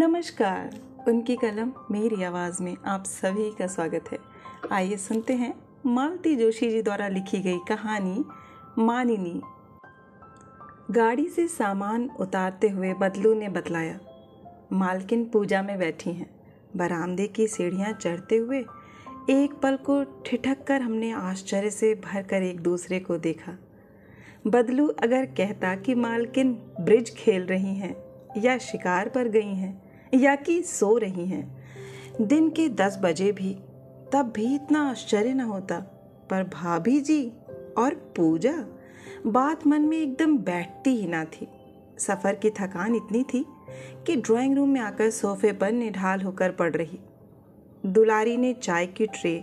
नमस्कार उनकी कलम मेरी आवाज़ में आप सभी का स्वागत है आइए सुनते हैं मालती जोशी जी द्वारा लिखी गई कहानी मानिनी गाड़ी से सामान उतारते हुए बदलू ने बतलाया मालकिन पूजा में बैठी हैं बरामदे की सीढ़ियाँ चढ़ते हुए एक पल को ठिठक कर हमने आश्चर्य से भर कर एक दूसरे को देखा बदलू अगर कहता कि मालकिन ब्रिज खेल रही हैं या शिकार पर गई हैं या कि सो रही हैं दिन के दस बजे भी तब भी इतना आश्चर्य न होता पर भाभी जी और पूजा बात मन में एकदम बैठती ही ना थी सफ़र की थकान इतनी थी कि ड्राइंग रूम में आकर सोफे पर निढाल होकर पड़ रही दुलारी ने चाय की ट्रे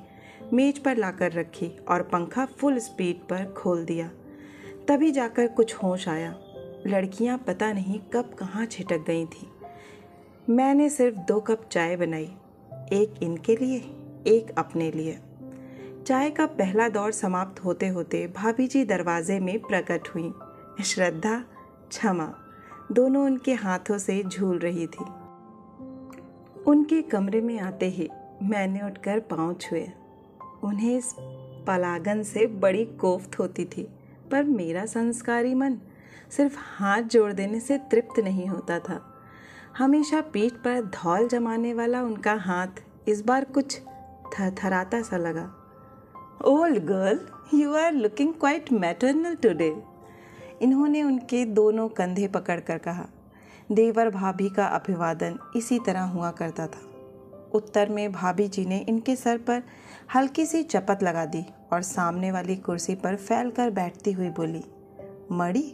मेज पर लाकर रखी और पंखा फुल स्पीड पर खोल दिया तभी जाकर कुछ होश आया लड़कियां पता नहीं कब कहाँ छिटक गई थीं मैंने सिर्फ दो कप चाय बनाई एक इनके लिए एक अपने लिए चाय का पहला दौर समाप्त होते होते भाभी जी दरवाजे में प्रकट हुई श्रद्धा क्षमा दोनों उनके हाथों से झूल रही थी उनके कमरे में आते ही मैंने उठकर पाँव छुए उन्हें इस पलागन से बड़ी कोफ्त होती थी पर मेरा संस्कारी मन सिर्फ हाथ जोड़ देने से तृप्त नहीं होता था हमेशा पीठ पर धौल जमाने वाला उनका हाथ इस बार कुछ थरथराता सा लगा old girl you are looking quite maternal today इन्होंने उनके दोनों कंधे पकड़कर कहा देवर भाभी का अभिवादन इसी तरह हुआ करता था उत्तर में भाभी जी ने इनके सर पर हल्की सी चपत लगा दी और सामने वाली कुर्सी पर फैल कर बैठती हुई बोली मड़ी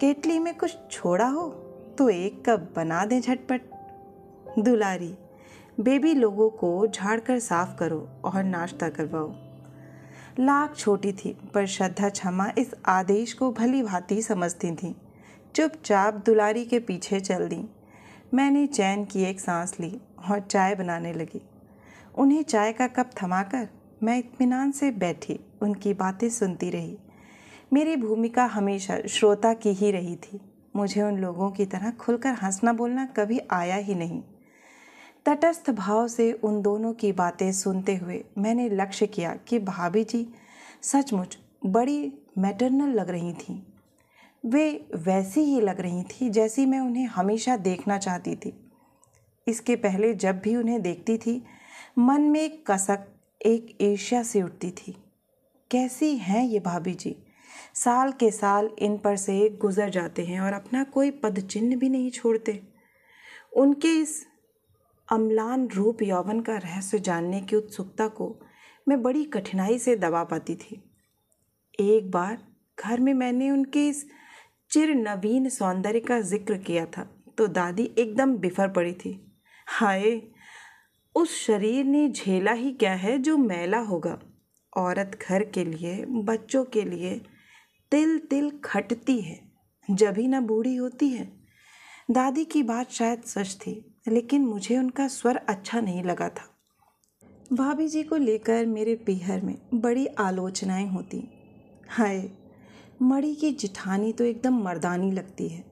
केटली में कुछ छोड़ा हो तो एक कप बना दें झटपट दुलारी बेबी लोगों को झाड़कर साफ करो और नाश्ता करवाओ लाख छोटी थी पर श्रद्धा क्षमा इस आदेश को भली भांति समझती थी चुपचाप दुलारी के पीछे चल दी मैंने चैन की एक सांस ली और चाय बनाने लगी उन्हें चाय का कप थमाकर मैं इत्मीनान से बैठी उनकी बातें सुनती रही मेरी भूमिका हमेशा श्रोता की ही रही थी मुझे उन लोगों की तरह खुलकर हंसना बोलना कभी आया ही नहीं तटस्थ भाव से उन दोनों की बातें सुनते हुए मैंने लक्ष्य किया कि भाभी जी सचमुच बड़ी मैटरनल लग रही थी वे वैसी ही लग रही थी जैसी मैं उन्हें हमेशा देखना चाहती थी इसके पहले जब भी उन्हें देखती थी मन में कसक एक ईर्ष्या से उठती थी कैसी हैं ये भाभी जी साल के साल इन पर से गुज़र जाते हैं और अपना कोई पद चिन्ह भी नहीं छोड़ते उनके इस अम्लान रूप यौवन का रहस्य जानने की उत्सुकता को मैं बड़ी कठिनाई से दबा पाती थी एक बार घर में मैंने उनके इस चिर नवीन सौंदर्य का जिक्र किया था तो दादी एकदम बिफर पड़ी थी हाय उस शरीर ने झेला ही क्या है जो मैला होगा औरत घर के लिए बच्चों के लिए तिल तिल खटती है जब ही ना बूढ़ी होती है दादी की बात शायद सच थी लेकिन मुझे उनका स्वर अच्छा नहीं लगा था भाभी जी को लेकर मेरे पीहर में बड़ी आलोचनाएं होती हाय मड़ी की जिठानी तो एकदम मर्दानी लगती है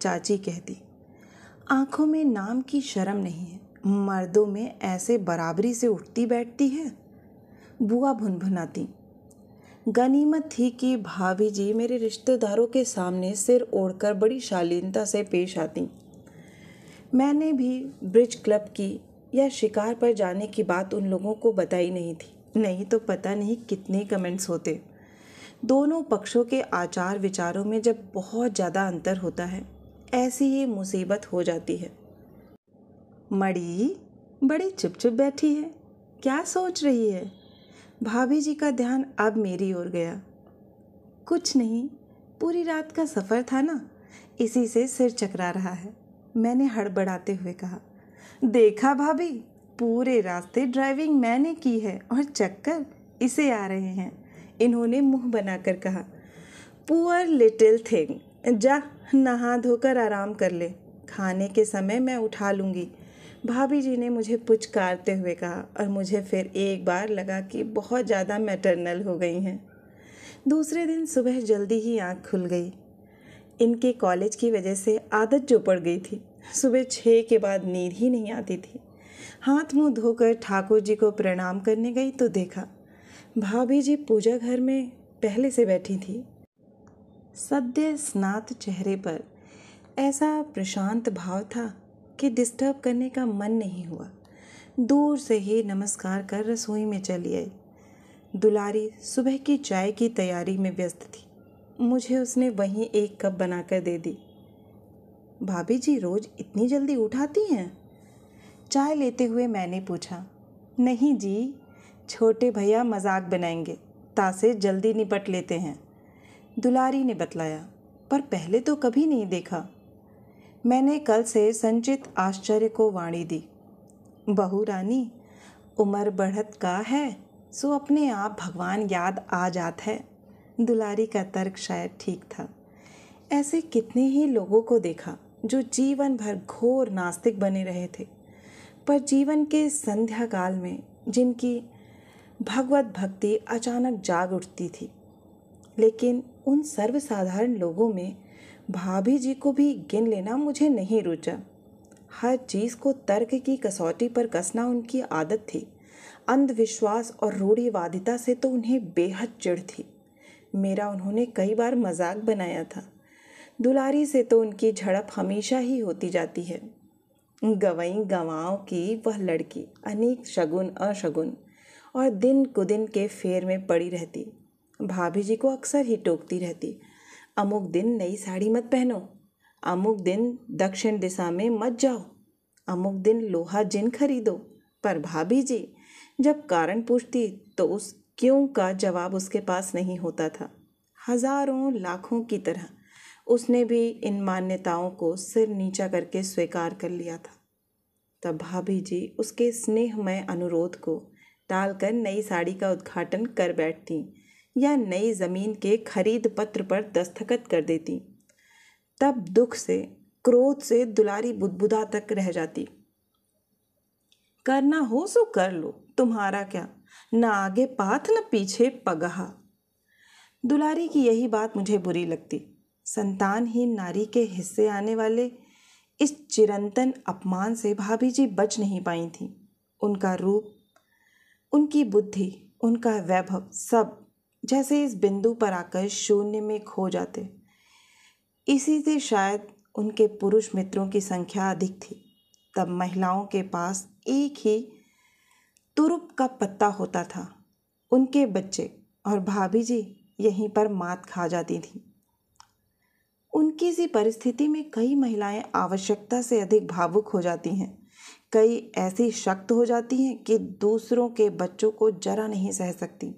चाची कहती आंखों में नाम की शर्म नहीं है मर्दों में ऐसे बराबरी से उठती बैठती है बुआ भुनभुनाती गनीमत थी कि भाभी जी मेरे रिश्तेदारों के सामने सिर ओढ़कर बड़ी शालीनता से पेश आती मैंने भी ब्रिज क्लब की या शिकार पर जाने की बात उन लोगों को बताई नहीं थी नहीं तो पता नहीं कितने कमेंट्स होते दोनों पक्षों के आचार विचारों में जब बहुत ज़्यादा अंतर होता है ऐसी ही मुसीबत हो जाती है मड़ी बड़ी चुप चुप बैठी है क्या सोच रही है भाभी जी का ध्यान अब मेरी ओर गया कुछ नहीं पूरी रात का सफ़र था ना इसी से सिर चकरा रहा है मैंने हड़बड़ाते हुए कहा देखा भाभी पूरे रास्ते ड्राइविंग मैंने की है और चक्कर इसे आ रहे हैं इन्होंने मुंह बनाकर कहा पुअर लिटिल थिंग जा नहा धोकर आराम कर ले खाने के समय मैं उठा लूँगी भाभी जी ने मुझे पुचकारते हुए कहा और मुझे फिर एक बार लगा कि बहुत ज़्यादा मैटरनल हो गई हैं दूसरे दिन सुबह जल्दी ही आँख खुल गई इनके कॉलेज की वजह से आदत जो पड़ गई थी सुबह छः के बाद नींद ही नहीं आती थी हाथ मुंह धोकर ठाकुर जी को प्रणाम करने गई तो देखा भाभी जी पूजा घर में पहले से बैठी थी सद्य स्नात चेहरे पर ऐसा प्रशांत भाव था कि डिस्टर्ब करने का मन नहीं हुआ दूर से ही नमस्कार कर रसोई में चली आई दुलारी सुबह की चाय की तैयारी में व्यस्त थी मुझे उसने वहीं एक कप बनाकर दे दी भाभी जी रोज इतनी जल्दी उठाती हैं चाय लेते हुए मैंने पूछा नहीं जी छोटे भैया मजाक बनाएंगे तासे जल्दी निपट लेते हैं दुलारी ने बतलाया पर पहले तो कभी नहीं देखा मैंने कल से संचित आश्चर्य को वाणी दी बहू रानी उम्र बढ़त का है सो अपने आप भगवान याद आ जात है दुलारी का तर्क शायद ठीक था ऐसे कितने ही लोगों को देखा जो जीवन भर घोर नास्तिक बने रहे थे पर जीवन के संध्या काल में जिनकी भगवत भक्ति अचानक जाग उठती थी लेकिन उन सर्वसाधारण लोगों में भाभी जी को भी गिन लेना मुझे नहीं रुचा हर चीज़ को तर्क की कसौटी पर कसना उनकी आदत थी अंधविश्वास और रूढ़िवादिता से तो उन्हें बेहद चिढ़ थी मेरा उन्होंने कई बार मजाक बनाया था दुलारी से तो उनकी झड़प हमेशा ही होती जाती है गवई गवाओं की वह लड़की अनेक शगुन अशगुन और दिन कुदिन के फेर में पड़ी रहती भाभी जी को अक्सर ही टोकती रहती अमुक दिन नई साड़ी मत पहनो अमुक दिन दक्षिण दिशा में मत जाओ अमुक दिन लोहा जिन खरीदो पर भाभी जी जब कारण पूछती तो उस क्यों का जवाब उसके पास नहीं होता था हजारों लाखों की तरह उसने भी इन मान्यताओं को सिर नीचा करके स्वीकार कर लिया था तब भाभी जी उसके स्नेहमय अनुरोध को टालकर नई साड़ी का उद्घाटन कर बैठती या नई ज़मीन के खरीद पत्र पर दस्तखत कर देती तब दुख से क्रोध से दुलारी बुदबुदा तक रह जाती करना हो सो कर लो तुम्हारा क्या ना आगे पाथ न पीछे पगहा दुलारी की यही बात मुझे बुरी लगती संतान ही नारी के हिस्से आने वाले इस चिरंतन अपमान से भाभी जी बच नहीं पाई थी उनका रूप उनकी बुद्धि उनका वैभव सब जैसे इस बिंदु पर आकर शून्य में खो जाते इसी से शायद उनके पुरुष मित्रों की संख्या अधिक थी तब महिलाओं के पास एक ही तुरुप का पत्ता होता था उनके बच्चे और भाभी जी यहीं पर मात खा जाती थी उनकी सी परिस्थिति में कई महिलाएं आवश्यकता से अधिक भावुक हो जाती हैं कई ऐसी शक्त हो जाती हैं कि दूसरों के बच्चों को जरा नहीं सह सकती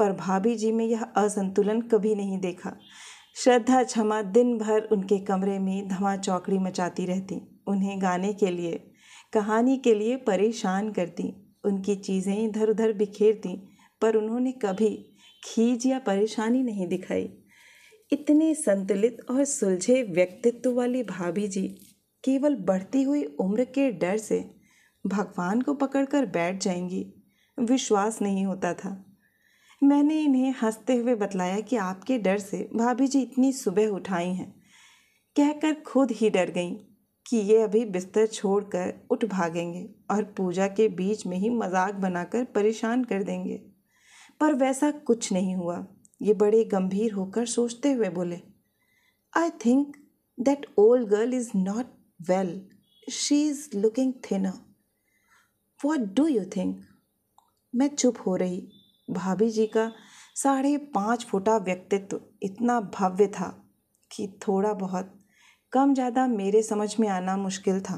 पर भाभी जी में यह असंतुलन कभी नहीं देखा श्रद्धा क्षमा दिन भर उनके कमरे में धमा चौकड़ी मचाती रहती उन्हें गाने के लिए कहानी के लिए परेशान करती उनकी चीज़ें इधर उधर बिखेरती पर उन्होंने कभी खीज या परेशानी नहीं दिखाई इतने संतुलित और सुलझे व्यक्तित्व वाली भाभी जी केवल बढ़ती हुई उम्र के डर से भगवान को पकड़कर बैठ जाएंगी विश्वास नहीं होता था मैंने इन्हें हंसते हुए बतलाया कि आपके डर से भाभी जी इतनी सुबह उठाई हैं कहकर खुद ही डर गई कि ये अभी बिस्तर छोड़कर उठ भागेंगे और पूजा के बीच में ही मजाक बनाकर परेशान कर देंगे पर वैसा कुछ नहीं हुआ ये बड़े गंभीर होकर सोचते हुए बोले I think that old girl is not well she is looking thinner what do you think मैं चुप हो रही भाभी जी का साढ़े पाँच फुटा व्यक्तित्व इतना भव्य था कि थोड़ा बहुत कम ज़्यादा मेरे समझ में आना मुश्किल था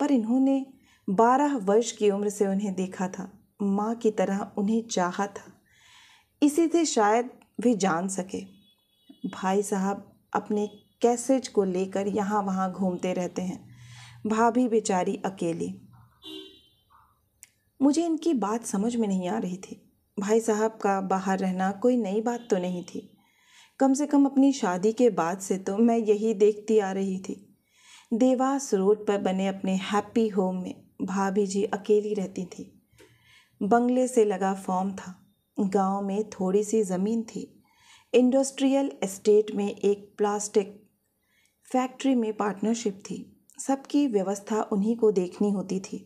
पर इन्होंने बारह वर्ष की उम्र से उन्हें देखा था माँ की तरह उन्हें चाहा था इसी से शायद वे जान सके भाई साहब अपने कैसेज को लेकर यहाँ वहाँ घूमते रहते हैं भाभी बेचारी अकेली मुझे इनकी बात समझ में नहीं आ रही थी भाई साहब का बाहर रहना कोई नई बात तो नहीं थी कम से कम अपनी शादी के बाद से तो मैं यही देखती आ रही थी देवास रोड पर बने अपने हैप्पी होम में भाभी जी अकेली रहती थी बंगले से लगा फॉर्म था गांव में थोड़ी सी ज़मीन थी इंडस्ट्रियल एस्टेट में एक प्लास्टिक फैक्ट्री में पार्टनरशिप थी सबकी व्यवस्था उन्हीं को देखनी होती थी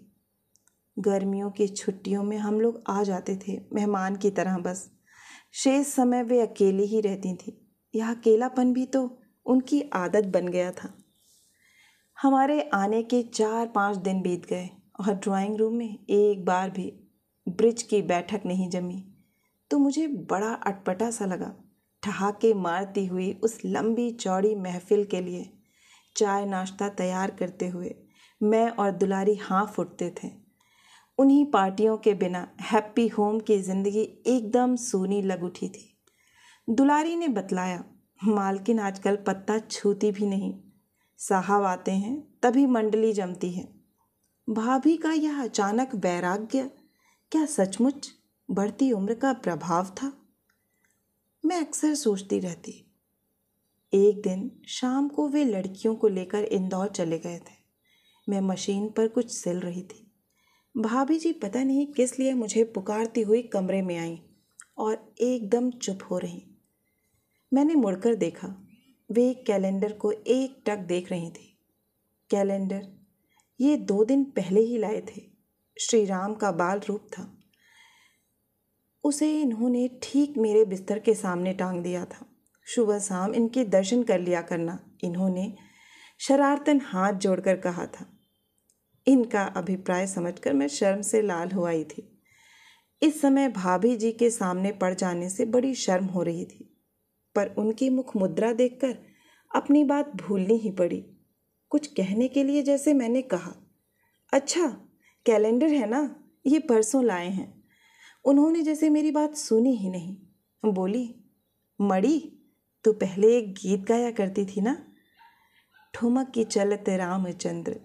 गर्मियों की छुट्टियों में हम लोग आ जाते थे मेहमान की तरह बस शेष समय वे अकेले ही रहती थी यह अकेलापन भी तो उनकी आदत बन गया था हमारे आने के चार पाँच दिन बीत गए और ड्राइंग रूम में एक बार भी ब्रिज की बैठक नहीं जमी तो मुझे बड़ा अटपटा सा लगा ठहाके मारती हुई उस लंबी चौड़ी महफिल के लिए चाय नाश्ता तैयार करते हुए मैं और दुलारी हाँ फुटते थे उन्हीं पार्टियों के बिना हैप्पी होम की ज़िंदगी एकदम सोनी लग उठी थी दुलारी ने बतलाया मालकिन आजकल पत्ता छूती भी नहीं साहब आते हैं तभी मंडली जमती है भाभी का यह अचानक वैराग्य क्या सचमुच बढ़ती उम्र का प्रभाव था मैं अक्सर सोचती रहती एक दिन शाम को वे लड़कियों को लेकर इंदौर चले गए थे मैं मशीन पर कुछ सिल रही थी भाभी जी पता नहीं किस लिए मुझे पुकारती हुई कमरे में आई और एकदम चुप हो रही मैंने मुड़कर देखा वे कैलेंडर को एक टक देख रही थी कैलेंडर ये दो दिन पहले ही लाए थे श्री राम का बाल रूप था उसे इन्होंने ठीक मेरे बिस्तर के सामने टांग दिया था सुबह शाम इनके दर्शन कर लिया करना इन्होंने शरारतन हाथ जोड़कर कहा था इनका अभिप्राय समझकर मैं शर्म से लाल हो आई थी इस समय भाभी जी के सामने पड़ जाने से बड़ी शर्म हो रही थी पर उनकी मुख मुद्रा देखकर अपनी बात भूलनी ही पड़ी कुछ कहने के लिए जैसे मैंने कहा अच्छा कैलेंडर है ना ये परसों लाए हैं उन्होंने जैसे मेरी बात सुनी ही नहीं बोली मड़ी तू पहले एक गीत गाया करती थी ना ठुमक की चलत रामचंद्र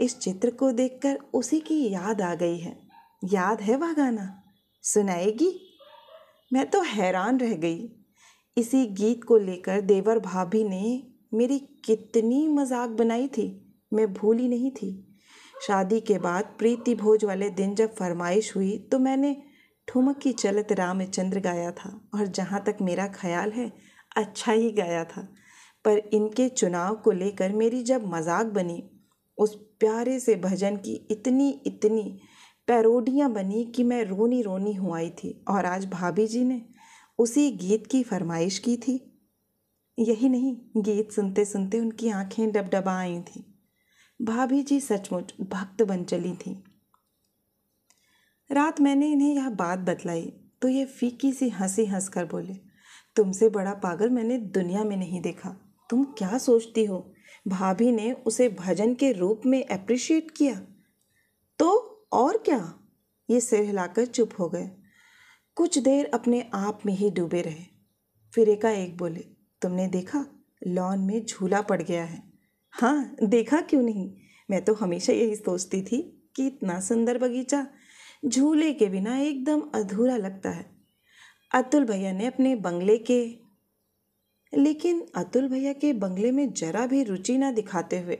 इस चित्र को देखकर उसी की याद आ गई है याद है वह गाना सुनाएगी मैं तो हैरान रह गई इसी गीत को लेकर देवर भाभी ने मेरी कितनी मजाक बनाई थी मैं भूली नहीं थी शादी के बाद प्रीति भोज वाले दिन जब फरमाइश हुई तो मैंने ठुमक की चलत रामचंद्र गाया था और जहाँ तक मेरा ख्याल है अच्छा ही गाया था पर इनके चुनाव को लेकर मेरी जब मजाक बनी उस प्यारे से भजन की इतनी इतनी पैरोडियाँ बनी कि मैं रोनी रोनी हो आई थी और आज भाभी जी ने उसी गीत की फरमाइश की थी यही नहीं गीत सुनते सुनते उनकी आंखें डबडबा आई थी भाभी जी सचमुच भक्त बन चली थी रात मैंने इन्हें यह बात बतलाई तो ये फीकी सी हंसी हंस कर बोले तुमसे बड़ा पागल मैंने दुनिया में नहीं देखा तुम क्या सोचती हो भाभी ने उसे भजन के रूप में अप्रिशिएट किया तो और क्या ये सिर हिलाकर चुप हो गए कुछ देर अपने आप में ही डूबे रहे फिर एकाएक बोले तुमने देखा लॉन में झूला पड़ गया है हाँ देखा क्यों नहीं मैं तो हमेशा यही सोचती थी कि इतना सुंदर बगीचा झूले के बिना एकदम अधूरा लगता है अतुल भैया ने अपने बंगले के लेकिन अतुल भैया के बंगले में जरा भी रुचि ना दिखाते हुए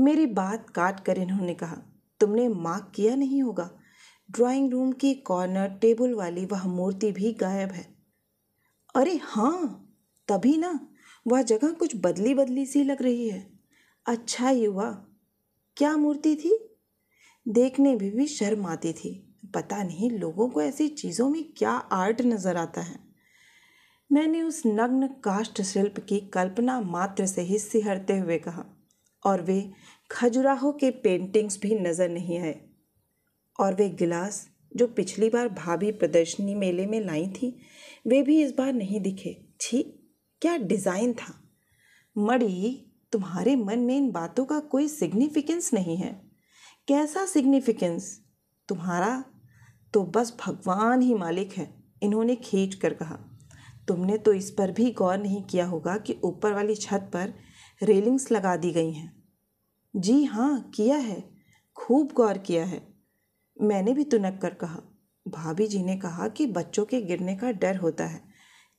मेरी बात काट कर इन्होंने कहा तुमने मार्क किया नहीं होगा ड्राइंग रूम की कॉर्नर टेबल वाली वह मूर्ति भी गायब है अरे हाँ तभी ना वह जगह कुछ बदली बदली सी लग रही है अच्छा युवा क्या मूर्ति थी देखने में भी, भी शर्म आती थी पता नहीं लोगों को ऐसी चीज़ों में क्या आर्ट नज़र आता है मैंने उस नग्न काष्ठ शिल्प की कल्पना मात्र से ही सिहरते हुए कहा और वे खजुराहो के पेंटिंग्स भी नज़र नहीं आए और वे गिलास जो पिछली बार भाभी प्रदर्शनी मेले में लाई थी वे भी इस बार नहीं दिखे छी क्या डिज़ाइन था मड़ी तुम्हारे मन में इन बातों का कोई सिग्निफिकेंस नहीं है कैसा सिग्निफिकेंस तुम्हारा तो बस भगवान ही मालिक है इन्होंने खींच कर कहा तुमने तो इस पर भी गौर नहीं किया होगा कि ऊपर वाली छत पर रेलिंग्स लगा दी गई हैं जी हाँ किया है खूब गौर किया है मैंने भी तुनक तो कर कहा भाभी जी ने कहा कि बच्चों के गिरने का डर होता है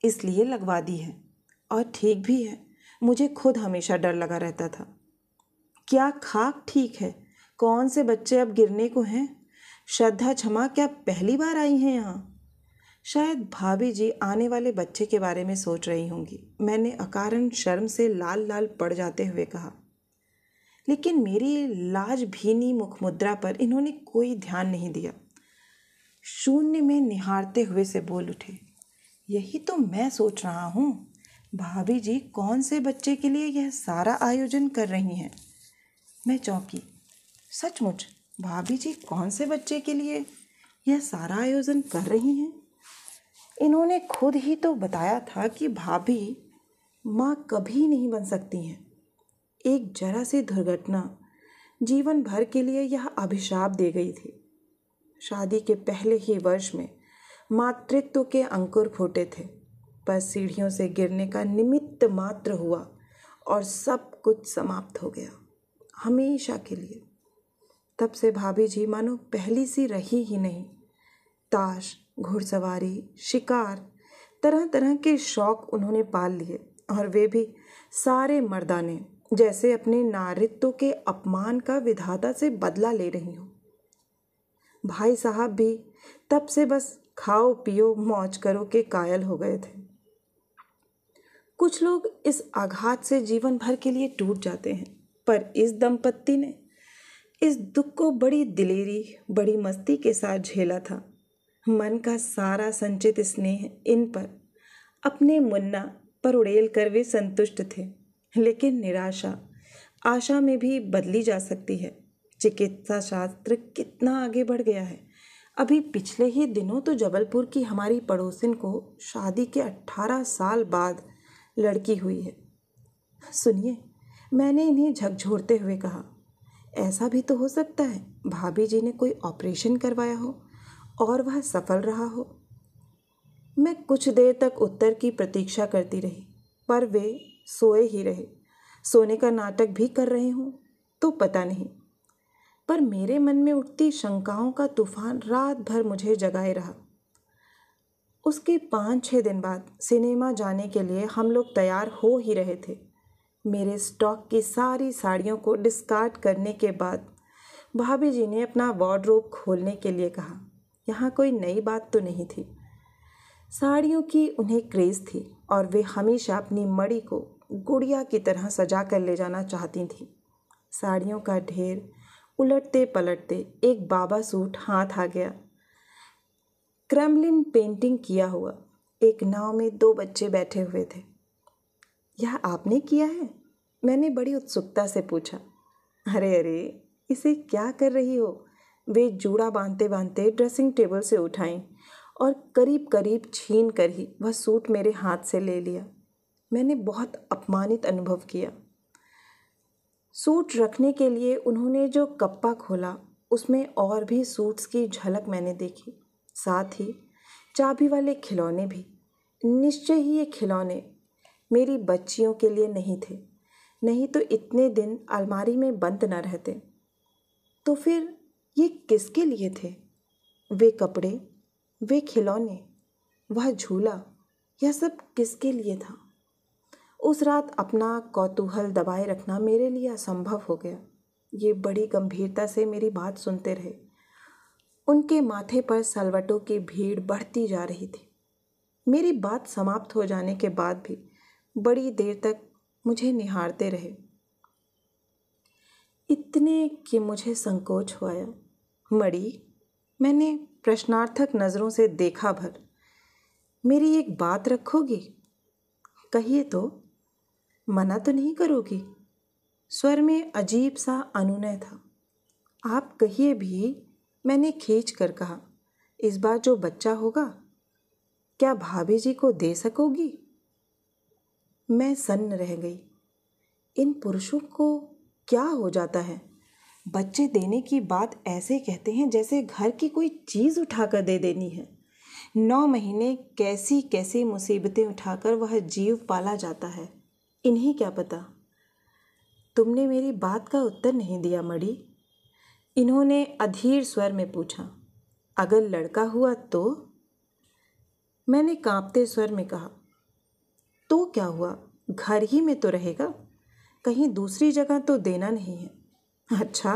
इसलिए लगवा दी है और ठीक भी है मुझे खुद हमेशा डर लगा रहता था क्या खाक ठीक है कौन से बच्चे अब गिरने को हैं श्रद्धा क्षमा क्या पहली बार आई हैं यहाँ शायद भाभी जी आने वाले बच्चे के बारे में सोच रही होंगी मैंने अकारण शर्म से लाल लाल पड़ जाते हुए कहा लेकिन मेरी लाज भीनी मुख मुद्रा पर इन्होंने कोई ध्यान नहीं दिया शून्य में निहारते हुए से बोल उठे यही तो मैं सोच रहा हूँ भाभी जी कौन से बच्चे के लिए यह सारा आयोजन कर रही हैं मैं चौंकी सचमुच भाभी जी कौन से बच्चे के लिए यह सारा आयोजन कर रही हैं इन्होंने खुद ही तो बताया था कि भाभी माँ कभी नहीं बन सकती हैं एक जरा सी दुर्घटना जीवन भर के लिए यह अभिशाप दे गई थी शादी के पहले ही वर्ष में मातृत्व के अंकुर फूटे थे पर सीढ़ियों से गिरने का निमित्त मात्र हुआ और सब कुछ समाप्त हो गया हमेशा के लिए तब से भाभी जी मानो पहली सी रही ही नहीं ताश घुड़सवारी शिकार तरह तरह के शौक उन्होंने पाल लिए और वे भी सारे मर्दाने जैसे अपने नारित्व के अपमान का विधाता से बदला ले रही हूँ भाई साहब भी तब से बस खाओ पियो मौज करो के कायल हो गए थे कुछ लोग इस आघात से जीवन भर के लिए टूट जाते हैं पर इस दंपत्ति ने इस दुख को बड़ी दिलेरी बड़ी मस्ती के साथ झेला था मन का सारा संचित स्नेह इन पर अपने मुन्ना पर उड़ेल कर वे संतुष्ट थे लेकिन निराशा आशा में भी बदली जा सकती है चिकित्सा शास्त्र कितना आगे बढ़ गया है अभी पिछले ही दिनों तो जबलपुर की हमारी पड़ोसिन को शादी के अट्ठारह साल बाद लड़की हुई है सुनिए मैंने इन्हें झकझोरते हुए कहा ऐसा भी तो हो सकता है भाभी जी ने कोई ऑपरेशन करवाया हो और वह सफल रहा हो मैं कुछ देर तक उत्तर की प्रतीक्षा करती रही पर वे सोए ही रहे सोने का नाटक भी कर रहे हों तो पता नहीं पर मेरे मन में उठती शंकाओं का तूफान रात भर मुझे जगाए रहा उसके पाँच छः दिन बाद सिनेमा जाने के लिए हम लोग तैयार हो ही रहे थे मेरे स्टॉक की सारी साड़ियों को डिस्कार्ड करने के बाद भाभी जी ने अपना वार्डरोब खोलने के लिए कहा यहाँ कोई नई बात तो नहीं थी साड़ियों की उन्हें क्रेज़ थी और वे हमेशा अपनी मड़ी को गुड़िया की तरह सजा कर ले जाना चाहती थीं साड़ियों का ढेर उलटते पलटते एक बाबा सूट हाथ आ गया क्रेमलिन पेंटिंग किया हुआ एक नाव में दो बच्चे बैठे हुए थे यह आपने किया है मैंने बड़ी उत्सुकता से पूछा अरे अरे इसे क्या कर रही हो वे जूड़ा बांधते बांधते ड्रेसिंग टेबल से उठाई और करीब करीब छीन कर ही वह सूट मेरे हाथ से ले लिया मैंने बहुत अपमानित अनुभव किया सूट रखने के लिए उन्होंने जो कप्पा खोला उसमें और भी सूट्स की झलक मैंने देखी साथ ही चाबी वाले खिलौने भी निश्चय ही ये खिलौने मेरी बच्चियों के लिए नहीं थे नहीं तो इतने दिन अलमारी में बंद न रहते तो फिर ये किसके लिए थे वे कपड़े वे खिलौने वह झूला यह सब किसके लिए था उस रात अपना कौतूहल दबाए रखना मेरे लिए असंभव हो गया ये बड़ी गंभीरता से मेरी बात सुनते रहे उनके माथे पर सलवटों की भीड़ बढ़ती जा रही थी मेरी बात समाप्त हो जाने के बाद भी बड़ी देर तक मुझे निहारते रहे इतने कि मुझे संकोच हो आया मड़ी मैंने प्रश्नार्थक नज़रों से देखा भर मेरी एक बात रखोगी कहिए तो मना तो नहीं करोगी स्वर में अजीब सा अनुनय था आप कहिए भी मैंने खींच कर कहा इस बार जो बच्चा होगा क्या भाभी जी को दे सकोगी मैं सन्न रह गई इन पुरुषों को क्या हो जाता है बच्चे देने की बात ऐसे कहते हैं जैसे घर की कोई चीज़ उठाकर दे देनी है नौ महीने कैसी कैसी मुसीबतें उठाकर वह जीव पाला जाता है इन्हीं क्या पता तुमने मेरी बात का उत्तर नहीं दिया मड़ी इन्होंने अधीर स्वर में पूछा अगर लड़का हुआ तो मैंने कांपते स्वर में कहा तो क्या हुआ घर ही में तो रहेगा कहीं दूसरी जगह तो देना नहीं है अच्छा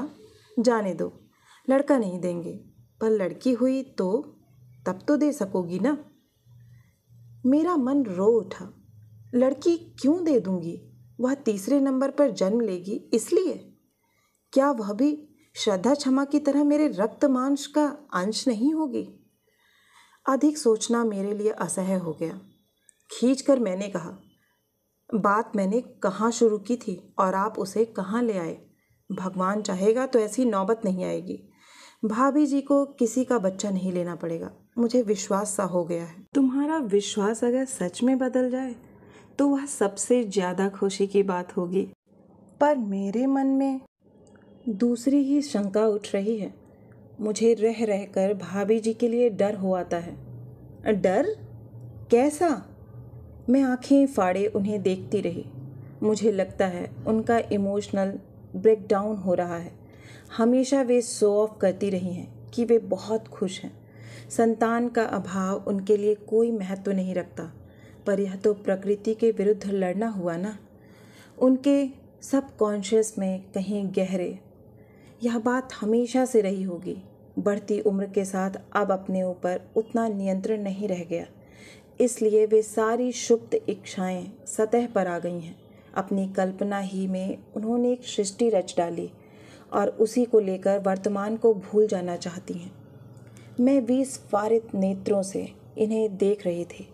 जाने दो लड़का नहीं देंगे पर लड़की हुई तो तब तो दे सकोगी ना मेरा मन रो उठा लड़की क्यों दे दूंगी वह तीसरे नंबर पर जन्म लेगी इसलिए क्या वह भी श्रद्धा क्षमा की तरह मेरे रक्त मांस का अंश नहीं होगी अधिक सोचना मेरे लिए असह्य हो गया खींच कर मैंने कहा बात मैंने कहाँ शुरू की थी और आप उसे कहाँ ले आए भगवान चाहेगा तो ऐसी नौबत नहीं आएगी भाभी जी को किसी का बच्चा नहीं लेना पड़ेगा मुझे विश्वास सा हो गया है तुम्हारा विश्वास अगर सच में बदल जाए तो वह सबसे ज़्यादा खुशी की बात होगी पर मेरे मन में दूसरी ही शंका उठ रही है मुझे रह रह कर भाभी जी के लिए डर हो आता है डर कैसा मैं आंखें फाड़े उन्हें देखती रही मुझे लगता है उनका इमोशनल ब्रेक डाउन हो रहा है हमेशा वे शो ऑफ करती रही हैं कि वे बहुत खुश हैं संतान का अभाव उनके लिए कोई महत्व तो नहीं रखता पर यह तो प्रकृति के विरुद्ध लड़ना हुआ ना उनके सब कॉन्शियस में कहीं गहरे यह बात हमेशा से रही होगी बढ़ती उम्र के साथ अब अपने ऊपर उतना नियंत्रण नहीं रह गया इसलिए वे सारी सुप्त इच्छाएं सतह पर आ गई हैं अपनी कल्पना ही में उन्होंने एक सृष्टि रच डाली और उसी को लेकर वर्तमान को भूल जाना चाहती हैं मैं विस्फारित नेत्रों से इन्हें देख रही थी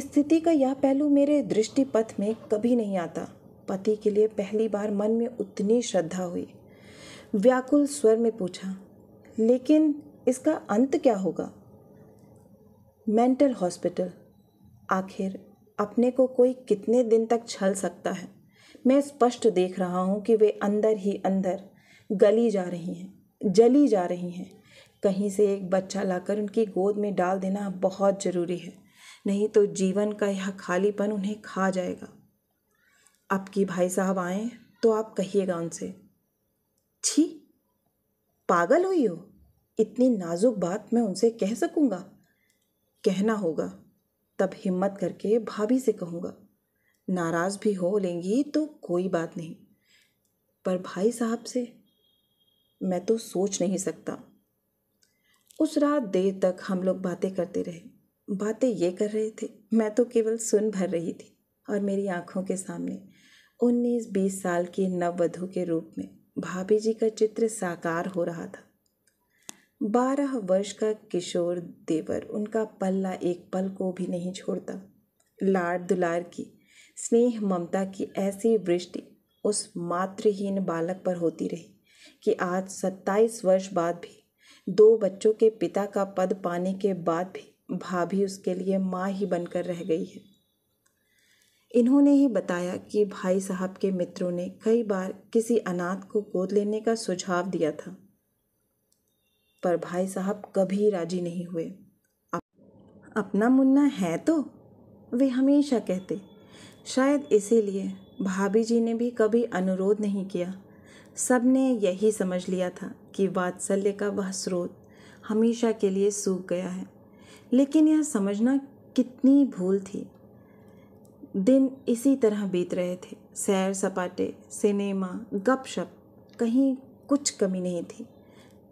स्थिति का यह पहलू मेरे दृष्टिपथ में कभी नहीं आता पति के लिए पहली बार मन में उतनी श्रद्धा हुई व्याकुल स्वर में पूछा लेकिन इसका अंत क्या होगा मेंटल हॉस्पिटल आखिर अपने को कोई कितने दिन तक छल सकता है मैं स्पष्ट देख रहा हूँ कि वे अंदर ही अंदर गली जा रही हैं जली जा रही हैं कहीं से एक बच्चा लाकर उनकी गोद में डाल देना बहुत ज़रूरी है नहीं तो जीवन का यह खालीपन उन्हें खा जाएगा आपकी भाई साहब आए तो आप कहिएगा उनसे छी पागल हुई हो इतनी नाजुक बात मैं उनसे कह सकूँगा कहना होगा तब हिम्मत करके भाभी से कहूँगा नाराज़ भी हो लेंगी तो कोई बात नहीं पर भाई साहब से मैं तो सोच नहीं सकता उस रात देर तक हम लोग बातें करते रहे बातें ये कर रहे थे मैं तो केवल सुन भर रही थी और मेरी आँखों के सामने उन्नीस बीस साल की नववधु के रूप में भाभी जी का चित्र साकार हो रहा था बारह वर्ष का किशोर देवर उनका पल्ला एक पल को भी नहीं छोड़ता लाड़ दुलार की स्नेह ममता की ऐसी वृष्टि उस मातृहीन बालक पर होती रही कि आज सत्ताईस वर्ष बाद भी दो बच्चों के पिता का पद पाने के बाद भी भाभी उसके लिए माँ ही बनकर रह गई है इन्होंने ही बताया कि भाई साहब के मित्रों ने कई बार किसी अनाथ को गोद लेने का सुझाव दिया था पर भाई साहब कभी राजी नहीं हुए अपना मुन्ना है तो वे हमेशा कहते शायद इसीलिए भाभी जी ने भी कभी अनुरोध नहीं किया सब ने यही समझ लिया था कि वात्सल्य का वह स्रोत हमेशा के लिए सूख गया है लेकिन यह समझना कितनी भूल थी दिन इसी तरह बीत रहे थे सैर सपाटे सिनेमा गपशप कहीं कुछ कमी नहीं थी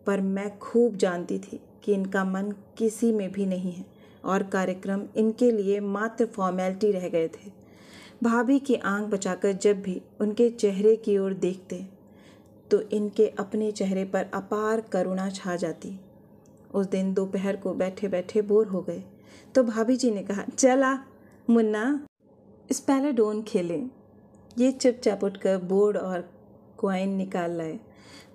पर मैं खूब जानती थी कि इनका मन किसी में भी नहीं है और कार्यक्रम इनके लिए मात्र फॉर्मेलिटी रह गए थे भाभी की आंख बचाकर जब भी उनके चेहरे की ओर देखते तो इनके अपने चेहरे पर अपार करुणा छा जाती उस दिन दोपहर को बैठे बैठे बोर हो गए तो भाभी जी ने कहा चला मुन्ना स्पैलाडोन खेलें ये चिपचाप उठकर बोर्ड और क्वाइन निकाल लाए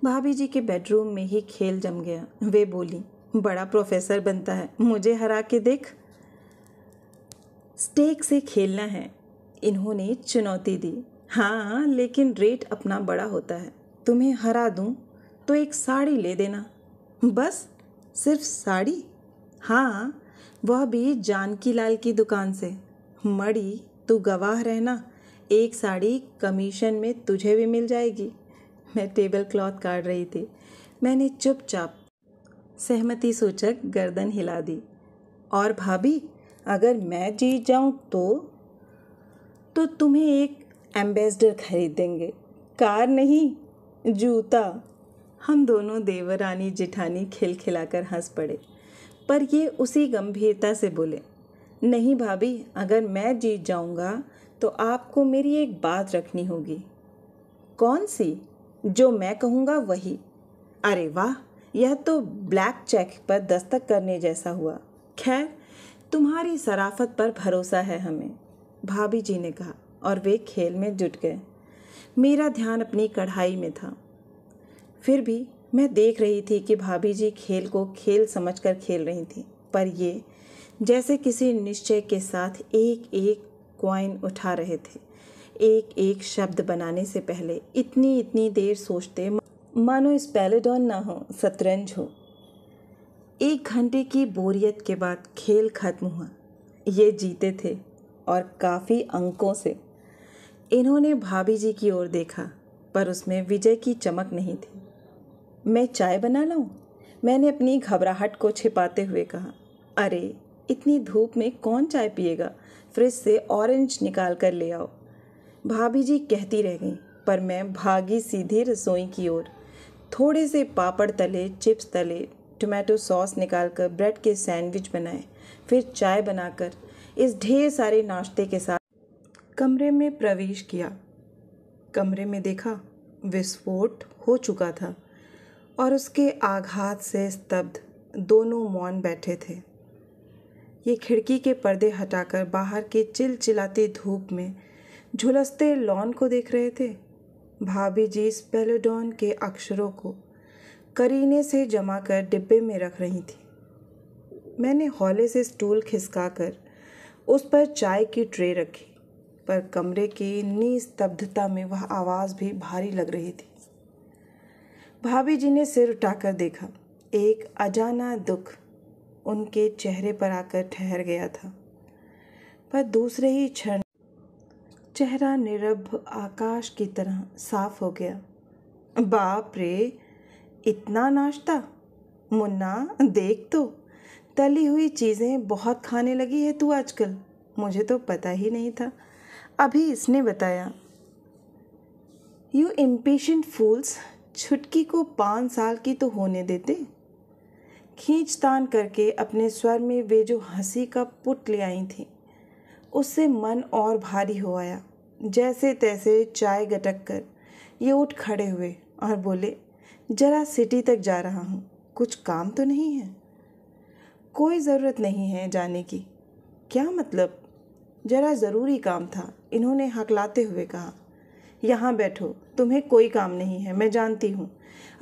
भाभी जी के बेडरूम में ही खेल जम गया वे बोली बड़ा प्रोफेसर बनता है मुझे हरा के देख स्टेक से खेलना है इन्होंने चुनौती दी हाँ लेकिन रेट अपना बड़ा होता है तुम्हें हरा दूँ तो एक साड़ी ले देना बस सिर्फ साड़ी हाँ वह भी जानकी लाल की दुकान से मड़ी तू गवाह रहना एक साड़ी कमीशन में तुझे भी मिल जाएगी मैं टेबल क्लॉथ काट रही थी मैंने चुपचाप सहमति सूचक गर्दन हिला दी और भाभी अगर मैं जीत जाऊँ तो तो तुम्हें एक एम्बेसडर खरीद देंगे कार नहीं जूता हम दोनों देवरानी जिठानी खिलखिलाकर हंस पड़े पर ये उसी गंभीरता से बोले नहीं भाभी अगर मैं जीत जाऊँगा तो आपको मेरी एक बात रखनी होगी कौन सी जो मैं कहूँगा वही अरे वाह यह तो ब्लैक चेक पर दस्तक करने जैसा हुआ खैर तुम्हारी सराफत पर भरोसा है हमें भाभी जी ने कहा और वे खेल में जुट गए मेरा ध्यान अपनी कढ़ाई में था फिर भी मैं देख रही थी कि भाभी जी खेल को खेल समझकर खेल रही थी पर ये जैसे किसी निश्चय के साथ एक एक क्वाइन उठा रहे थे एक एक शब्द बनाने से पहले इतनी इतनी देर सोचते मानो इस पैलेडॉन ना हो शतरंज हो एक घंटे की बोरियत के बाद खेल खत्म हुआ ये जीते थे और काफ़ी अंकों से इन्होंने भाभी जी की ओर देखा पर उसमें विजय की चमक नहीं थी मैं चाय बना लाऊं? मैंने अपनी घबराहट को छिपाते हुए कहा अरे इतनी धूप में कौन चाय पिएगा फ्रिज से ऑरेंज निकाल कर ले आओ भाभी जी कहती रह गई पर मैं भागी सीधे रसोई की ओर थोड़े से पापड़ तले चिप्स तले टोमेटो सॉस निकालकर ब्रेड के सैंडविच बनाए फिर चाय बनाकर इस ढेर सारे नाश्ते के साथ कमरे में प्रवेश किया कमरे में देखा विस्फोट हो चुका था और उसके आघात से स्तब्ध दोनों मौन बैठे थे ये खिड़की के पर्दे हटाकर बाहर के चिलचिलाती धूप में झुलसते लॉन को देख रहे थे भाभी जी स्पेलोडॉन के अक्षरों को करीने से जमा कर डिब्बे में रख रही थी मैंने हौले से स्टूल खिसकाकर उस पर चाय की ट्रे रखी पर कमरे की निस्तब्धता स्तब्धता में वह आवाज़ भी भारी लग रही थी भाभी जी ने सिर उठाकर देखा एक अजाना दुख उनके चेहरे पर आकर ठहर गया था पर दूसरे ही क्षण चेहरा निरभ आकाश की तरह साफ हो गया बाप रे इतना नाश्ता मुन्ना देख तो तली हुई चीज़ें बहुत खाने लगी है तू आजकल मुझे तो पता ही नहीं था अभी इसने बताया यू इम्पेशेंट फूल्स छुटकी को पाँच साल की तो होने देते खींचतान करके अपने स्वर में वे जो हंसी का पुट ले आई थी उससे मन और भारी हो आया जैसे तैसे चाय गटक कर ये उठ खड़े हुए और बोले जरा सिटी तक जा रहा हूँ कुछ काम तो नहीं है कोई ज़रूरत नहीं है जाने की क्या मतलब जरा ज़रूरी काम था इन्होंने हकलाते हुए कहा यहाँ बैठो तुम्हें कोई काम नहीं है मैं जानती हूँ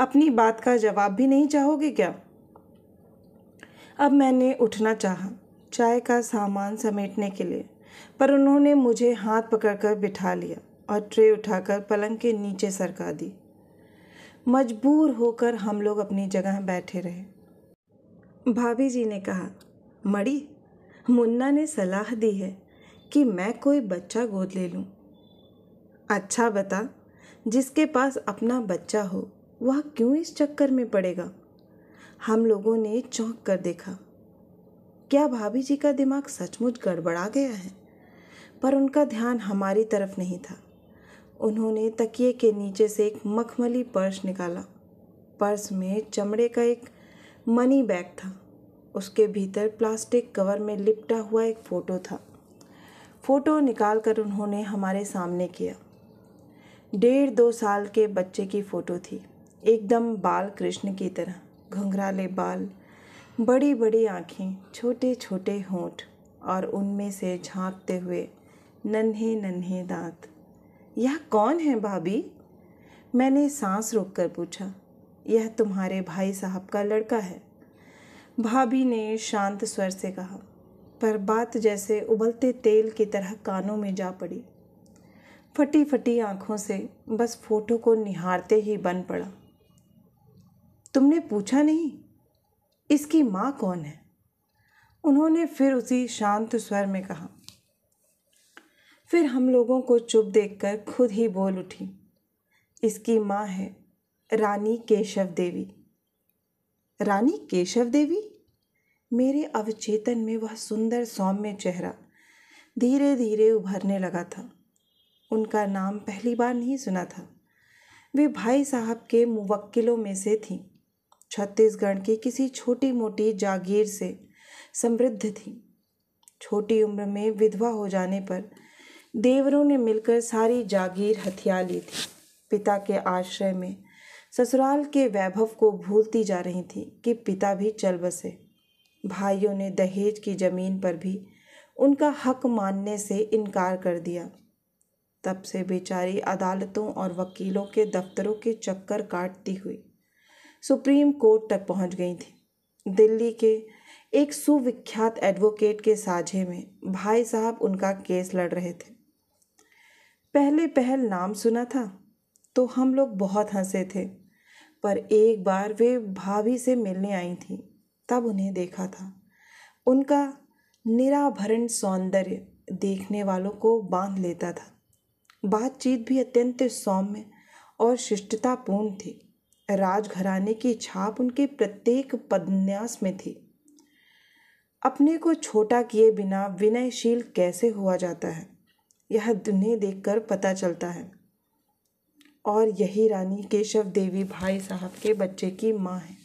अपनी बात का जवाब भी नहीं चाहोगे क्या अब मैंने उठना चाहा चाय का सामान समेटने के लिए पर उन्होंने मुझे हाथ पकड़कर बिठा लिया और ट्रे उठाकर पलंग के नीचे सरका दी मजबूर होकर हम लोग अपनी जगह बैठे रहे भाभी जी ने कहा मड़ी मुन्ना ने सलाह दी है कि मैं कोई बच्चा गोद ले लूं। अच्छा बता जिसके पास अपना बच्चा हो वह क्यों इस चक्कर में पड़ेगा हम लोगों ने चौंक कर देखा क्या भाभी जी का दिमाग सचमुच गड़बड़ा गया है पर उनका ध्यान हमारी तरफ नहीं था उन्होंने तकिए के नीचे से एक मखमली पर्स निकाला पर्स में चमड़े का एक मनी बैग था उसके भीतर प्लास्टिक कवर में लिपटा हुआ एक फ़ोटो था फ़ोटो निकाल कर उन्होंने हमारे सामने किया डेढ़ दो साल के बच्चे की फ़ोटो थी एकदम बाल कृष्ण की तरह घुंघराले बाल बड़ी बड़ी आँखें छोटे छोटे होंठ और उनमें से झांकते हुए नन्हे नन्हे दांत यह कौन है भाभी मैंने सांस रोककर पूछा यह तुम्हारे भाई साहब का लड़का है भाभी ने शांत स्वर से कहा पर बात जैसे उबलते तेल की तरह कानों में जा पड़ी फटी फटी आंखों से बस फोटो को निहारते ही बन पड़ा तुमने पूछा नहीं इसकी माँ कौन है उन्होंने फिर उसी शांत स्वर में कहा फिर हम लोगों को चुप देखकर खुद ही बोल उठी इसकी माँ है रानी केशव देवी रानी केशव देवी मेरे अवचेतन में वह सुंदर सौम्य चेहरा धीरे धीरे उभरने लगा था उनका नाम पहली बार नहीं सुना था वे भाई साहब के मुवक्किलों में से थीं छत्तीसगढ़ की किसी छोटी मोटी जागीर से समृद्ध थी छोटी उम्र में विधवा हो जाने पर देवरों ने मिलकर सारी जागीर हथिया ली थी पिता के आश्रय में ससुराल के वैभव को भूलती जा रही थी कि पिता भी चल बसे भाइयों ने दहेज की जमीन पर भी उनका हक मानने से इनकार कर दिया तब से बेचारी अदालतों और वकीलों के दफ्तरों के चक्कर काटती हुई सुप्रीम कोर्ट तक पहुंच गई थी दिल्ली के एक सुविख्यात एडवोकेट के साझे में भाई साहब उनका केस लड़ रहे थे पहले पहल नाम सुना था तो हम लोग बहुत हंसे थे पर एक बार वे भाभी से मिलने आई थी तब उन्हें देखा था उनका निराभरण सौंदर्य देखने वालों को बांध लेता था बातचीत भी अत्यंत सौम्य और शिष्टतापूर्ण थी राजघराने की छाप उनके प्रत्येक पदन्यास में थी अपने को छोटा किए बिना विनयशील कैसे हुआ जाता है यह उन्हें देखकर पता चलता है और यही रानी केशव देवी भाई साहब के बच्चे की माँ है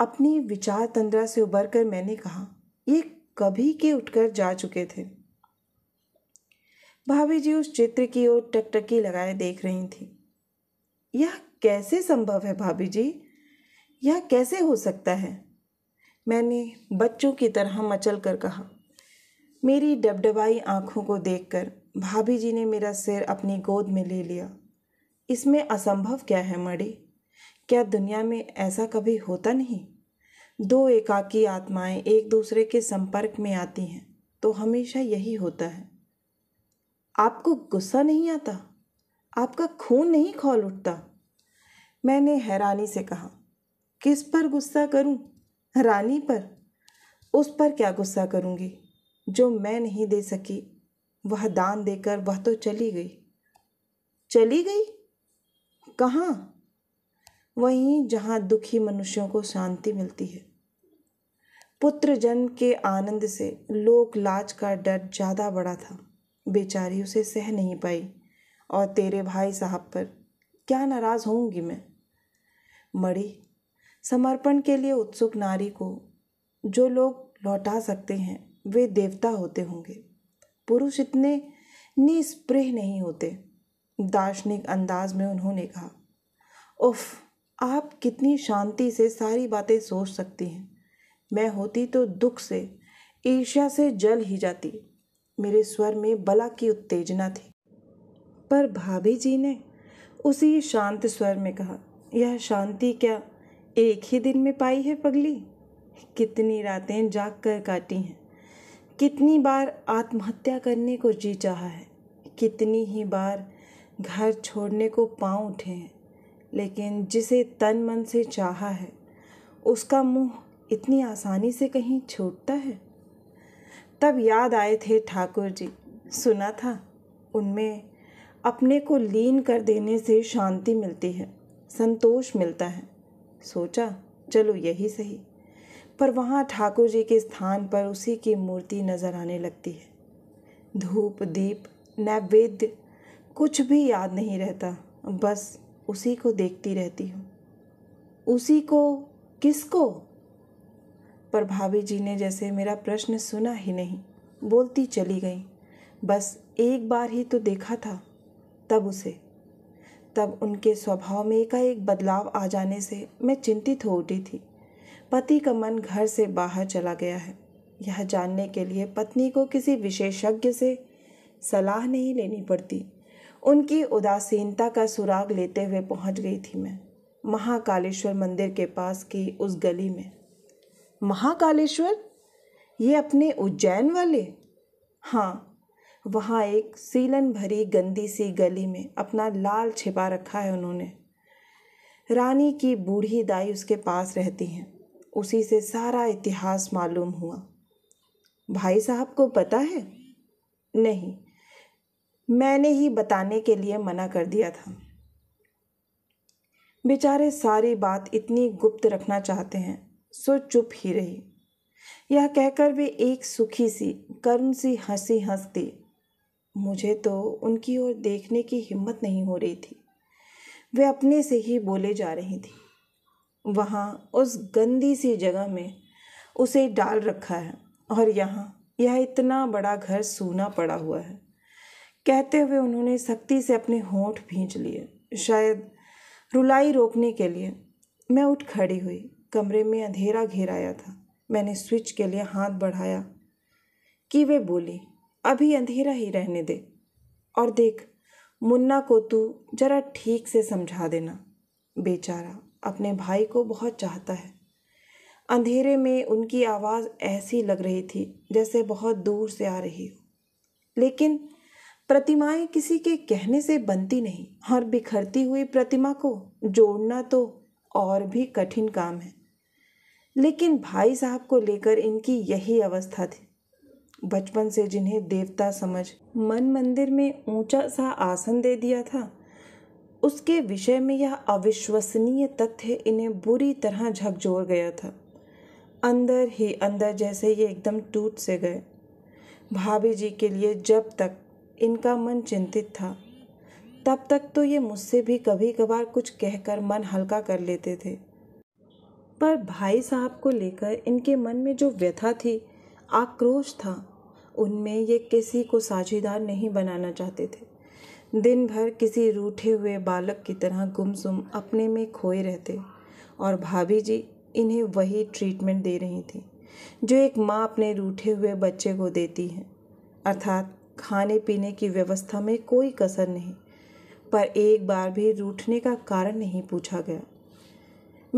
अपनी विचार तंद्रा से उबर कर मैंने कहा ये कभी के उठकर जा चुके थे भाभी जी उस चित्र की ओर टकटकी लगाए देख रही थी यह कैसे संभव है भाभी जी यह कैसे हो सकता है मैंने बच्चों की तरह मचल कर कहा मेरी डबडबाई आंखों को देखकर भाभी जी ने मेरा सिर अपनी गोद में ले लिया इसमें असंभव क्या है मड़ी क्या दुनिया में ऐसा कभी होता नहीं दो एकाकी आत्माएं एक दूसरे के संपर्क में आती हैं तो हमेशा यही होता है आपको गुस्सा नहीं आता आपका खून नहीं खोल उठता मैंने हैरानी से कहा किस पर गुस्सा करूं? रानी पर उस पर क्या गुस्सा करूंगी जो मैं नहीं दे सकी वह दान देकर वह तो चली गई चली गई कहाँ वहीं जहाँ दुखी मनुष्यों को शांति मिलती है पुत्र जन्म के आनंद से लोक लाज का डर ज़्यादा बड़ा था बेचारी उसे सह नहीं पाई और तेरे भाई साहब पर क्या नाराज़ होंगी मैं मड़ी समर्पण के लिए उत्सुक नारी को जो लोग लौटा सकते हैं वे देवता होते होंगे पुरुष इतने निस्पृह नहीं होते दार्शनिक अंदाज में उन्होंने कहा उफ आप कितनी शांति से सारी बातें सोच सकती हैं मैं होती तो दुख से ईर्ष्या से जल ही जाती मेरे स्वर में बला की उत्तेजना थी पर भाभी जी ने उसी शांत स्वर में कहा यह शांति क्या एक ही दिन में पाई है पगली कितनी रातें जाग कर काटी हैं कितनी बार आत्महत्या करने को जी चाहा है कितनी ही बार घर छोड़ने को पाँव उठे हैं लेकिन जिसे तन मन से चाहा है उसका मुंह इतनी आसानी से कहीं छूटता है तब याद आए थे ठाकुर जी सुना था उनमें अपने को लीन कर देने से शांति मिलती है संतोष मिलता है सोचा चलो यही सही पर वहाँ ठाकुर जी के स्थान पर उसी की मूर्ति नजर आने लगती है धूप दीप नैवेद्य कुछ भी याद नहीं रहता बस उसी को देखती रहती हूँ उसी को किसको पर भाभी जी ने जैसे मेरा प्रश्न सुना ही नहीं बोलती चली गई बस एक बार ही तो देखा था तब उसे तब उनके स्वभाव में एकाएक बदलाव आ जाने से मैं चिंतित हो उठी थी पति का मन घर से बाहर चला गया है यह जानने के लिए पत्नी को किसी विशेषज्ञ से सलाह नहीं लेनी पड़ती उनकी उदासीनता का सुराग लेते हुए पहुंच गई थी मैं महाकालेश्वर मंदिर के पास की उस गली में महाकालेश्वर ये अपने उज्जैन वाले हाँ वहाँ एक सीलन भरी गंदी सी गली में अपना लाल छिपा रखा है उन्होंने रानी की बूढ़ी दाई उसके पास रहती हैं उसी से सारा इतिहास मालूम हुआ भाई साहब को पता है नहीं मैंने ही बताने के लिए मना कर दिया था बेचारे सारी बात इतनी गुप्त रखना चाहते हैं सो चुप ही रही यह कहकर वे एक सुखी सी करुण सी हंसी हंसती मुझे तो उनकी ओर देखने की हिम्मत नहीं हो रही थी वे अपने से ही बोले जा रही थी वहाँ उस गंदी सी जगह में उसे डाल रखा है और यहाँ यह इतना बड़ा घर सूना पड़ा हुआ है कहते हुए उन्होंने सख्ती से अपने होंठ भींच लिए शायद रुलाई रोकने के लिए मैं उठ खड़ी हुई कमरे में अंधेरा घेराया था मैंने स्विच के लिए हाथ बढ़ाया कि वे बोली अभी अंधेरा ही रहने दे और देख मुन्ना को तू जरा ठीक से समझा देना बेचारा अपने भाई को बहुत चाहता है अंधेरे में उनकी आवाज़ ऐसी लग रही थी जैसे बहुत दूर से आ रही हो लेकिन प्रतिमाएं किसी के कहने से बनती नहीं हर बिखरती हुई प्रतिमा को जोड़ना तो और भी कठिन काम है लेकिन भाई साहब को लेकर इनकी यही अवस्था थी बचपन से जिन्हें देवता समझ मन मंदिर में ऊंचा सा आसन दे दिया था उसके विषय में यह अविश्वसनीय तथ्य इन्हें बुरी तरह झकझोर गया था अंदर ही अंदर जैसे ये एकदम टूट से गए भाभी जी के लिए जब तक इनका मन चिंतित था तब तक तो ये मुझसे भी कभी कभार कुछ कहकर मन हल्का कर लेते थे पर भाई साहब को लेकर इनके मन में जो व्यथा थी आक्रोश था उनमें ये किसी को साझेदार नहीं बनाना चाहते थे दिन भर किसी रूठे हुए बालक की तरह गुमसुम अपने में खोए रहते और भाभी जी इन्हें वही ट्रीटमेंट दे रही थी जो एक माँ अपने रूठे हुए बच्चे को देती है अर्थात खाने पीने की व्यवस्था में कोई कसर नहीं पर एक बार भी रूठने का कारण नहीं पूछा गया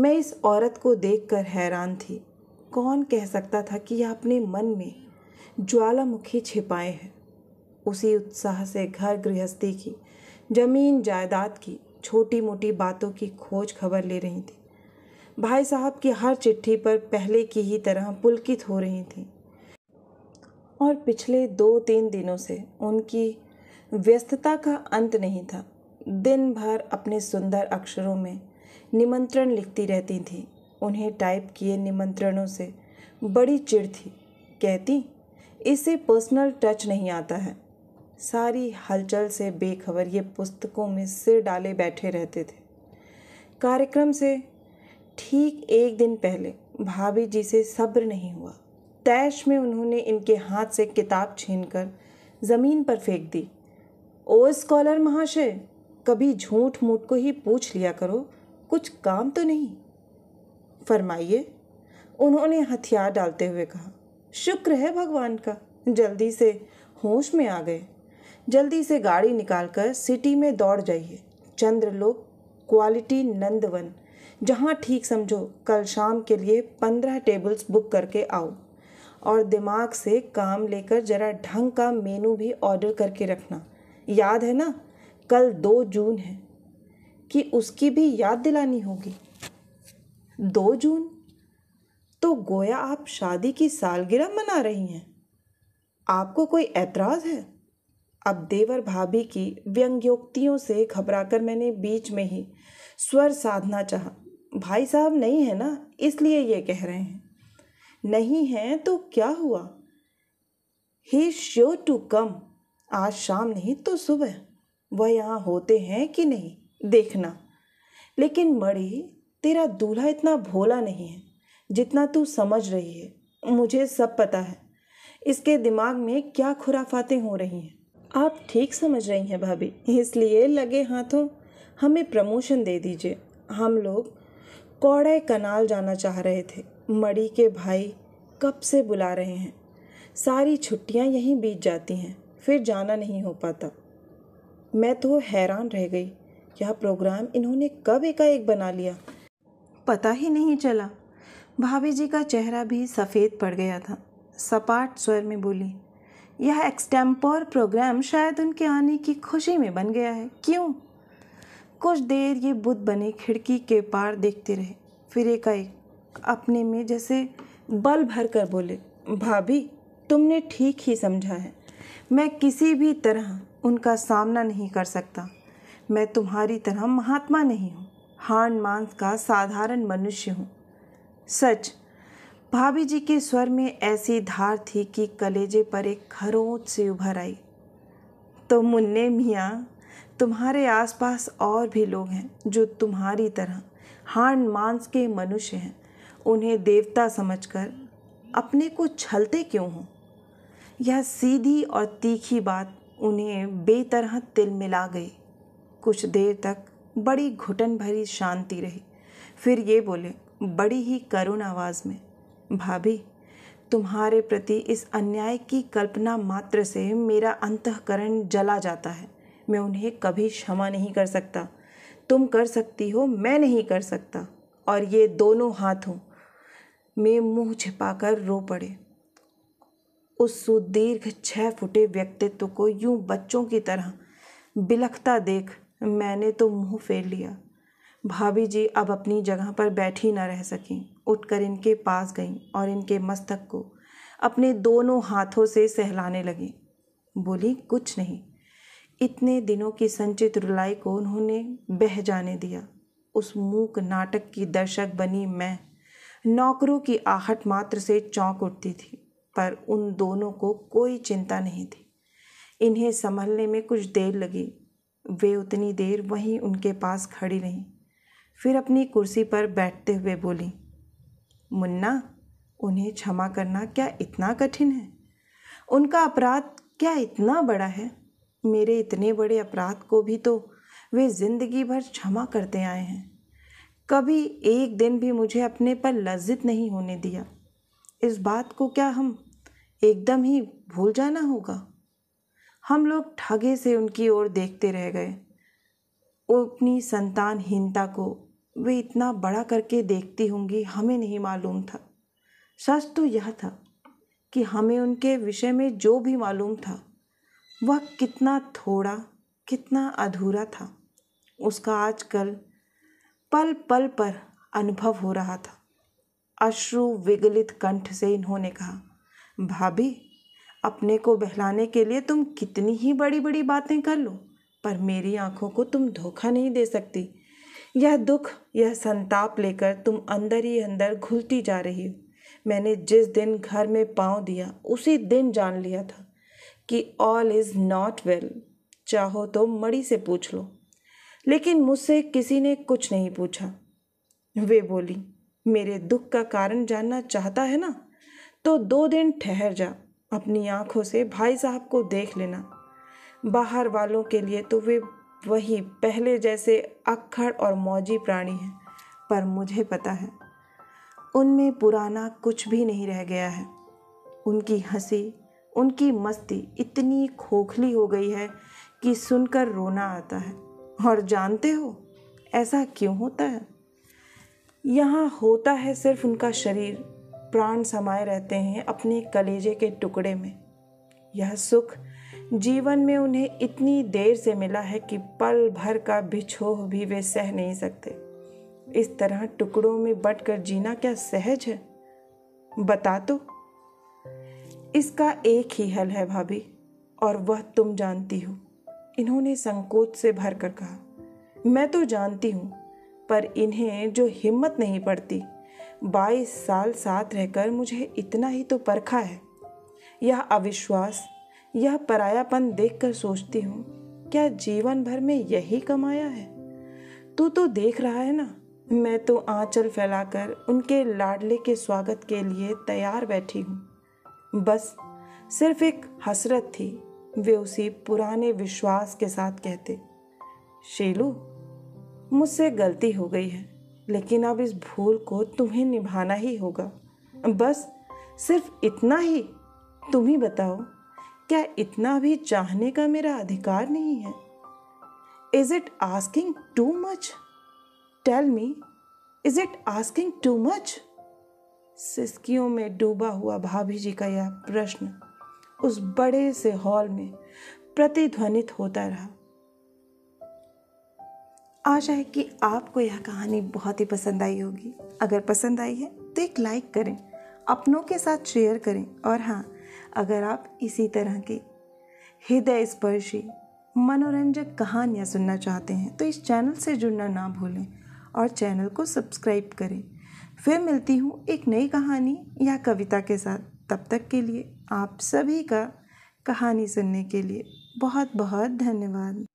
मैं इस औरत को देखकर हैरान थी कौन कह सकता था कि यह अपने मन में ज्वालामुखी छिपाए हैं उसी उत्साह से घर गृहस्थी की जमीन जायदाद की छोटी मोटी बातों की खोज खबर ले रही थी भाई साहब की हर चिट्ठी पर पहले की ही तरह पुलकित हो रही थी और पिछले दो तीन दिनों से उनकी व्यस्तता का अंत नहीं था दिन भर अपने सुंदर अक्षरों में निमंत्रण लिखती रहती थी उन्हें टाइप किए निमंत्रणों से बड़ी चिड़ थी कहती इसे पर्सनल टच नहीं आता है सारी हलचल से बेखबर ये पुस्तकों में सिर डाले बैठे रहते थे कार्यक्रम से ठीक एक दिन पहले भाभी जी से सब्र नहीं हुआ तैश में उन्होंने इनके हाथ से किताब छीनकर ज़मीन पर फेंक दी ओ स्कॉलर महाशय कभी झूठ मूठ को ही पूछ लिया करो कुछ काम तो नहीं फरमाइए उन्होंने हथियार डालते हुए कहा शुक्र है भगवान का जल्दी से होश में आ गए जल्दी से गाड़ी निकालकर सिटी में दौड़ जाइए चंद्रलोक क्वालिटी नंदवन जहाँ ठीक समझो कल शाम के लिए पंद्रह टेबल्स बुक करके आओ और दिमाग से काम लेकर ज़रा ढंग का मेनू भी ऑर्डर करके रखना याद है ना कल दो जून है कि उसकी भी याद दिलानी होगी दो जून तो गोया आप शादी की सालगिरह मना रही हैं आपको कोई ऐतराज़ है अब देवर भाभी की व्यंग्योक्तियों से घबराकर मैंने बीच में ही स्वर साधना चाहा भाई साहब नहीं है ना इसलिए ये कह रहे हैं नहीं है तो क्या हुआ ही श्योर टू कम आज शाम नहीं तो सुबह वह यहाँ होते हैं कि नहीं देखना लेकिन मड़ी तेरा दूल्हा इतना भोला नहीं है जितना तू समझ रही है मुझे सब पता है इसके दिमाग में क्या खुराफातें हो रही हैं आप ठीक समझ रही हैं भाभी इसलिए लगे हाथों हमें प्रमोशन दे दीजिए हम लोग कौड़े कनाल जाना चाह रहे थे मड़ी के भाई कब से बुला रहे हैं सारी छुट्टियां यहीं बीत जाती हैं फिर जाना नहीं हो पाता मैं तो हैरान रह गई यह प्रोग्राम इन्होंने कब एकाएक बना लिया पता ही नहीं चला भाभी जी का चेहरा भी सफ़ेद पड़ गया था सपाट स्वर में बोली यह एक्सटेम्पोर प्रोग्राम शायद उनके आने की खुशी में बन गया है क्यों कुछ देर ये बुद्ध बने खिड़की के पार देखते रहे फिर एकाएक अपने में जैसे बल भर कर बोले भाभी तुमने ठीक ही समझा है मैं किसी भी तरह उनका सामना नहीं कर सकता मैं तुम्हारी तरह महात्मा नहीं हूँ हार्ड मांस का साधारण मनुष्य हूँ सच भाभी जी के स्वर में ऐसी धार थी कि कलेजे पर एक खरोंच से उभर आई तो मुन्ने मियाँ तुम्हारे आसपास और भी लोग हैं जो तुम्हारी तरह हांड मांस के मनुष्य हैं उन्हें देवता समझकर अपने को छलते क्यों हों यह सीधी और तीखी बात उन्हें बेतरह तिल मिला गई कुछ देर तक बड़ी घुटन भरी शांति रही फिर ये बोले बड़ी ही करुण आवाज़ में भाभी तुम्हारे प्रति इस अन्याय की कल्पना मात्र से मेरा अंतकरण जला जाता है मैं उन्हें कभी क्षमा नहीं कर सकता तुम कर सकती हो मैं नहीं कर सकता और ये दोनों हाथों में मुंह छिपाकर रो पड़े उस सुदीर्घ छः फुटे व्यक्तित्व को यूं बच्चों की तरह बिलखता देख मैंने तो मुंह फेर लिया भाभी जी अब अपनी जगह पर बैठी न रह सकें उठकर इनके पास गईं और इनके मस्तक को अपने दोनों हाथों से सहलाने लगी बोली कुछ नहीं इतने दिनों की संचित रुलाई को उन्होंने बह जाने दिया उस मूक नाटक की दर्शक बनी मैं नौकरों की आहट मात्र से चौंक उठती थी पर उन दोनों को कोई चिंता नहीं थी इन्हें संभलने में कुछ देर लगी वे उतनी देर वहीं उनके पास खड़ी रहीं फिर अपनी कुर्सी पर बैठते हुए बोली मुन्ना उन्हें क्षमा करना क्या इतना कठिन है उनका अपराध क्या इतना बड़ा है मेरे इतने बड़े अपराध को भी तो वे ज़िंदगी भर क्षमा करते आए हैं कभी एक दिन भी मुझे अपने पर लज्जित नहीं होने दिया इस बात को क्या हम एकदम ही भूल जाना होगा हम लोग ठगे से उनकी ओर देखते रह गए अपनी संतानहीनता को वे इतना बड़ा करके देखती होंगी हमें नहीं मालूम था सच तो यह था कि हमें उनके विषय में जो भी मालूम था वह कितना थोड़ा कितना अधूरा था उसका आजकल पल पल पर अनुभव हो रहा था अश्रु विगलित कंठ से इन्होंने कहा भाभी अपने को बहलाने के लिए तुम कितनी ही बड़ी बड़ी बातें कर लो पर मेरी आंखों को तुम धोखा नहीं दे सकती यह दुख यह संताप लेकर तुम अंदर ही अंदर घुलती जा रही हो मैंने जिस दिन घर में पाँव दिया उसी दिन जान लिया था कि ऑल इज़ नॉट वेल चाहो तो मड़ी से पूछ लो लेकिन मुझसे किसी ने कुछ नहीं पूछा वे बोली मेरे दुख का कारण जानना चाहता है ना तो दो दिन ठहर जा अपनी आंखों से भाई साहब को देख लेना बाहर वालों के लिए तो वे वही पहले जैसे अक्खड़ और मौजी प्राणी हैं पर मुझे पता है उनमें पुराना कुछ भी नहीं रह गया है उनकी हंसी उनकी मस्ती इतनी खोखली हो गई है कि सुनकर रोना आता है और जानते हो ऐसा क्यों होता है यहाँ होता है सिर्फ उनका शरीर प्राण समाये रहते हैं अपने कलेजे के टुकड़े में यह सुख जीवन में उन्हें इतनी देर से मिला है कि पल भर का बिछोह भी वे सह नहीं सकते इस तरह टुकड़ों में बटकर जीना क्या सहज है बता तो इसका एक ही हल है भाभी और वह तुम जानती हो इन्होंने संकोच से भर कर कहा मैं तो जानती हूँ पर इन्हें जो हिम्मत नहीं पड़ती बाईस साल साथ रहकर मुझे इतना ही तो परखा है यह अविश्वास यह परायापन देखकर सोचती हूँ क्या जीवन भर में यही कमाया है तू तो देख रहा है ना मैं तो आंचल फैलाकर उनके लाडले के स्वागत के लिए तैयार बैठी हूँ बस सिर्फ एक हसरत थी वे उसी पुराने विश्वास के साथ कहते शेलू मुझसे गलती हो गई है लेकिन अब इस भूल को तुम्हें निभाना ही होगा बस सिर्फ इतना ही तुम ही बताओ क्या इतना भी चाहने का मेरा अधिकार नहीं है is it asking too much tell me is it asking too much सिस्कियों में डूबा हुआ भाभी जी का यह प्रश्न उस बड़े से हॉल में प्रतिध्वनित होता रहा आशा है कि आपको यह कहानी बहुत ही पसंद आई होगी अगर पसंद आई है तो एक लाइक करें अपनों के साथ शेयर करें और हाँ अगर आप इसी तरह की हृदय स्पर्शी मनोरंजक कहानियाँ सुनना चाहते हैं तो इस चैनल से जुड़ना ना भूलें और चैनल को सब्सक्राइब करें फिर मिलती हूँ एक नई कहानी या कविता के साथ तब तक के लिए आप सभी का कहानी सुनने के लिए बहुत बहुत धन्यवाद